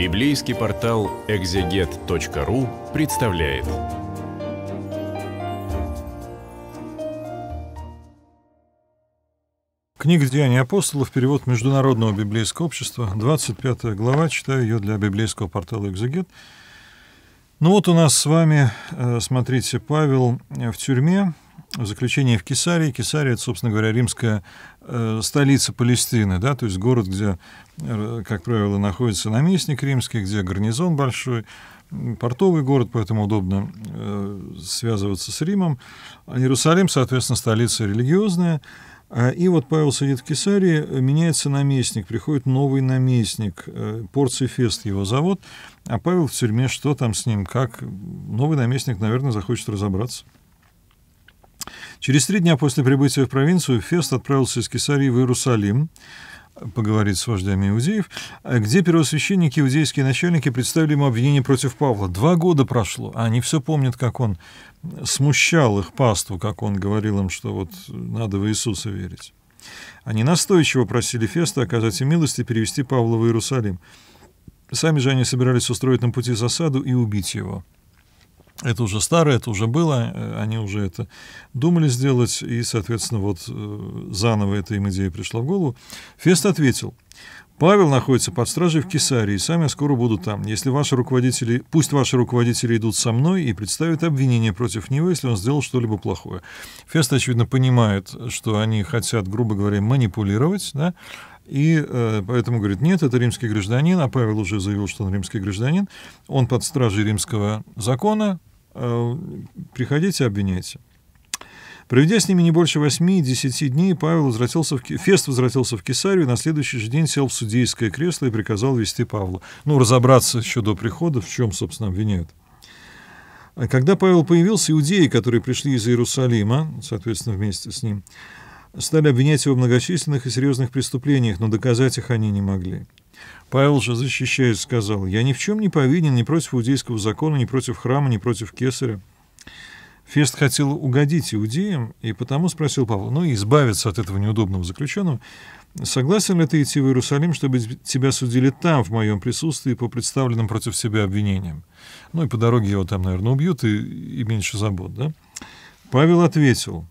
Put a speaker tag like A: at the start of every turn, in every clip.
A: Библейский портал экзегет.ру представляет. Книга «Деяния апостолов», перевод Международного библейского общества, 25 глава, читаю ее для библейского портала «Экзегет». Ну вот у нас с вами, э, смотрите, Павел э, в тюрьме, заключение в Кесарии. Кесария — это, собственно говоря, римская э, столица Палестины, да, то есть город, где, э, как правило, находится наместник римский, где гарнизон большой, портовый город, поэтому удобно э, связываться с Римом. А Иерусалим, соответственно, столица религиозная. А, и вот Павел сидит в Кесарии, э, меняется наместник, приходит новый наместник, э, Порций Фест его зовут, а Павел в тюрьме, что там с ним, как? Новый наместник, наверное, захочет разобраться. Через три дня после прибытия в провинцию Фест отправился из Кесарии в Иерусалим, поговорить с вождями иудеев, где первосвященники, иудейские начальники представили ему обвинение против Павла. Два года прошло, а они все помнят, как он смущал их паству, как он говорил им, что вот надо в Иисуса верить. Они настойчиво просили Феста оказать им милость и перевести Павла в Иерусалим. Сами же они собирались устроить на пути засаду и убить его. Это уже старое, это уже было, э, они уже это думали сделать, и, соответственно, вот э, заново эта им идея пришла в голову. Фест ответил, Павел находится под стражей в Кесарии, сами скоро буду там. Если ваши руководители, пусть ваши руководители идут со мной и представят обвинение против него, если он сделал что-либо плохое. Фест, очевидно, понимает, что они хотят, грубо говоря, манипулировать, да, и э, поэтому говорит, нет, это римский гражданин, а Павел уже заявил, что он римский гражданин, он под стражей римского закона, Э, приходите, обвиняйте. Проведя с ними не больше 8-10 дней, Павел возвратился в, Фест возвратился в Кесарию, и на следующий же день сел в судейское кресло и приказал вести Павла. Ну, разобраться еще до прихода, в чем, собственно, обвиняют. А когда Павел появился, иудеи, которые пришли из Иерусалима, соответственно, вместе с ним, стали обвинять его в многочисленных и серьезных преступлениях, но доказать их они не могли. Павел же, защищаясь, сказал, «Я ни в чем не повинен ни против иудейского закона, ни против храма, ни против кесаря». Фест хотел угодить иудеям, и потому спросил Павла, ну, избавиться от этого неудобного заключенного, «Согласен ли ты идти в Иерусалим, чтобы тебя судили там, в моем присутствии, по представленным против себя обвинениям? Ну, и по дороге его там, наверное, убьют, и, и меньше забот, да?» Павел ответил,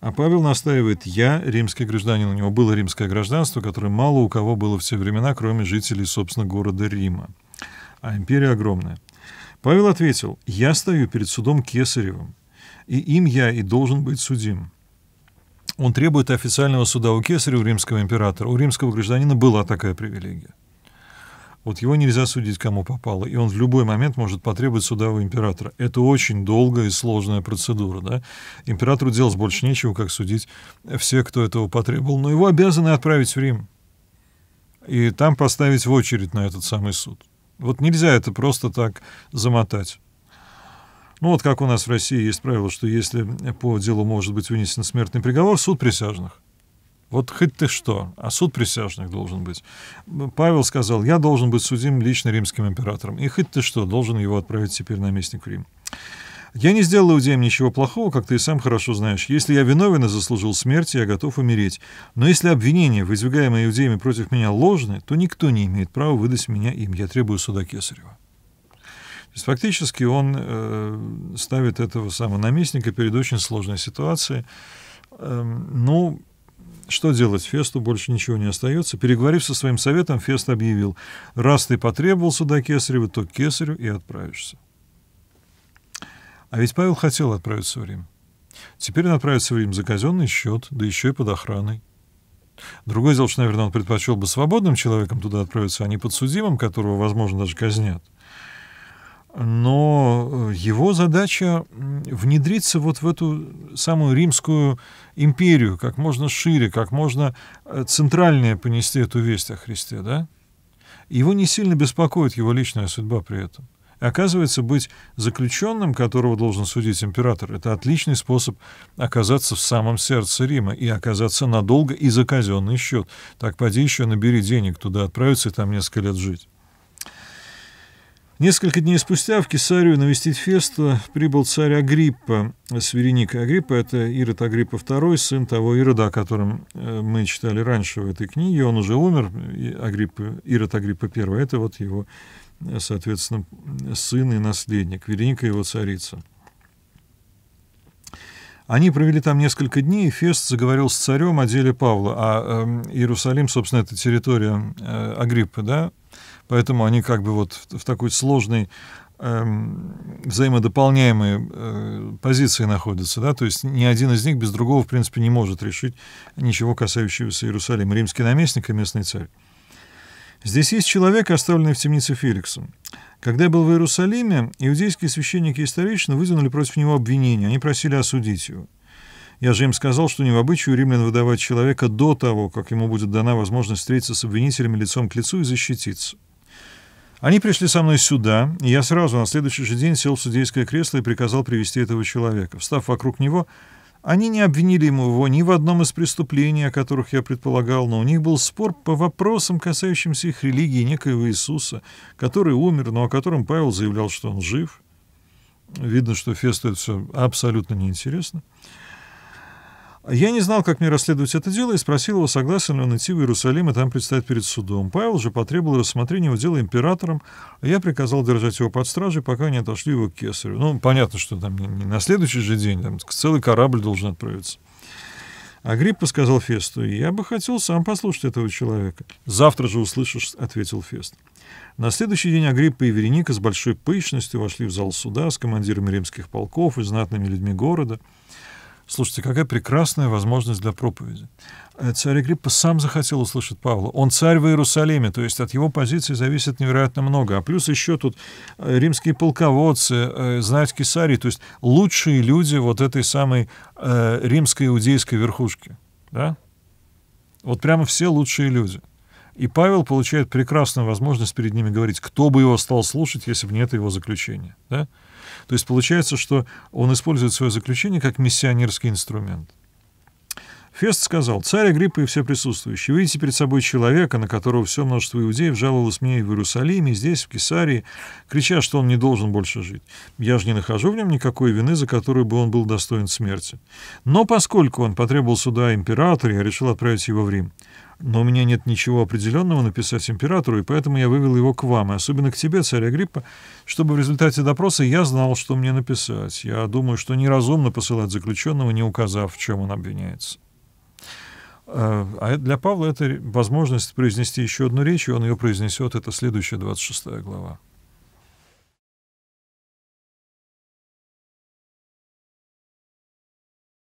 A: а Павел настаивает, я римский гражданин. У него было римское гражданство, которое мало у кого было в те времена, кроме жителей, собственно, города Рима. А империя огромная. Павел ответил, я стою перед судом Кесаревым, и им я и должен быть судим. Он требует официального суда у Кесарева, у римского императора. У римского гражданина была такая привилегия. Вот его нельзя судить, кому попало, и он в любой момент может потребовать суда у императора. Это очень долгая и сложная процедура. Да? Императору делать больше нечего, как судить всех, кто этого потребовал, но его обязаны отправить в Рим и там поставить в очередь на этот самый суд. Вот нельзя это просто так замотать. Ну вот как у нас в России есть правило, что если по делу может быть вынесен смертный приговор, суд присяжных. Вот хоть ты что, а суд присяжных должен быть. Павел сказал, я должен быть судим лично римским императором, и хоть ты что, должен его отправить теперь наместник в Рим. Я не сделал иудеям ничего плохого, как ты и сам хорошо знаешь. Если я виновен и заслужил смерти, я готов умереть. Но если обвинения, выдвигаемые иудеями против меня, ложны, то никто не имеет права выдать меня им. Я требую суда Кесарева. То есть фактически он э, ставит этого самого наместника перед очень сложной ситуацией. Э, ну, что делать? Фесту больше ничего не остается. Переговорив со своим советом, Фест объявил, раз ты потребовал до Кесарева, то к Кесарю и отправишься. А ведь Павел хотел отправиться в Рим. Теперь он отправится в Рим за казенный счет, да еще и под охраной. Другое дело, что, наверное, он предпочел бы свободным человеком туда отправиться, а не подсудимым, которого, возможно, даже казнят но э, его задача внедриться вот в эту самую римскую империю как можно шире, как можно э, центральнее понести эту весть о Христе, да? Его не сильно беспокоит его личная судьба при этом. И оказывается, быть заключенным, которого должен судить император, это отличный способ оказаться в самом сердце Рима и оказаться надолго и за казенный счет. Так поди еще набери денег туда отправиться и там несколько лет жить. Несколько дней спустя в Кесарию навестить Феста прибыл царь Агриппа, свиреник Агриппа, это Ирод Агриппа II, сын того Ирода, о котором э, мы читали раньше в этой книге, он уже умер, Агриппа, Ирод Агриппа I, это вот его, э, соответственно, сын и наследник, Вереника его царица. Они провели там несколько дней, и Фест заговорил с царем о деле Павла, а э, Иерусалим, собственно, это территория э, Агриппы, да, Поэтому они как бы вот в, в такой сложной эм, взаимодополняемой э, позиции находятся, да, то есть ни один из них без другого, в принципе, не может решить ничего, касающегося Иерусалима. Римский наместник и местный царь. Здесь есть человек, оставленный в темнице Феликсом. Когда я был в Иерусалиме, иудейские священники и исторично выдвинули против него обвинения, они просили осудить его. Я же им сказал, что не в обычаю римлян выдавать человека до того, как ему будет дана возможность встретиться с обвинителями лицом к лицу и защититься. Они пришли со мной сюда, и я сразу на следующий же день сел в судейское кресло и приказал привести этого человека. Встав вокруг него, они не обвинили его ни в одном из преступлений, о которых я предполагал, но у них был спор по вопросам, касающимся их религии некоего Иисуса, который умер, но о котором Павел заявлял, что он жив. Видно, что Фесту это все абсолютно неинтересно. интересно. Я не знал, как мне расследовать это дело, и спросил его, согласен ли он идти в Иерусалим и там предстать перед судом. Павел же потребовал рассмотрения его дела императором, а я приказал держать его под стражей, пока не отошли его к кесарю. Ну, понятно, что там не на следующий же день, там целый корабль должен отправиться. Агриппа сказал Фесту, «Я бы хотел сам послушать этого человека». «Завтра же услышишь», — ответил Фест. На следующий день Агриппа и Вереника с большой пышностью вошли в зал суда с командирами римских полков и знатными людьми города — Слушайте, какая прекрасная возможность для проповеди. Э, царь Агриппа сам захотел услышать Павла. Он царь в Иерусалиме, то есть от его позиции зависит невероятно много. А плюс еще тут э, римские полководцы, э, знать Кесарий, то есть лучшие люди вот этой самой римской иудейской верхушки. Да? Вот прямо все лучшие люди. И Павел получает прекрасную возможность перед ними говорить, кто бы его стал слушать, если бы не это его заключение. Да? То есть получается, что он использует свое заключение как миссионерский инструмент. Фест сказал, «Царь Агриппа и все присутствующие, видите перед собой человека, на которого все множество иудеев жаловалось мне и в Иерусалиме, и здесь, в Кесарии, крича, что он не должен больше жить. Я же не нахожу в нем никакой вины, за которую бы он был достоин смерти. Но поскольку он потребовал суда императора, я решил отправить его в Рим. Но у меня нет ничего определенного написать императору, и поэтому я вывел его к вам, и особенно к тебе, царь Агриппа, чтобы в результате допроса я знал, что мне написать. Я думаю, что неразумно посылать заключенного, не указав, в чем он обвиняется». А, а для Павла это возможность произнести еще одну речь, и он ее произнесет, это следующая 26 глава.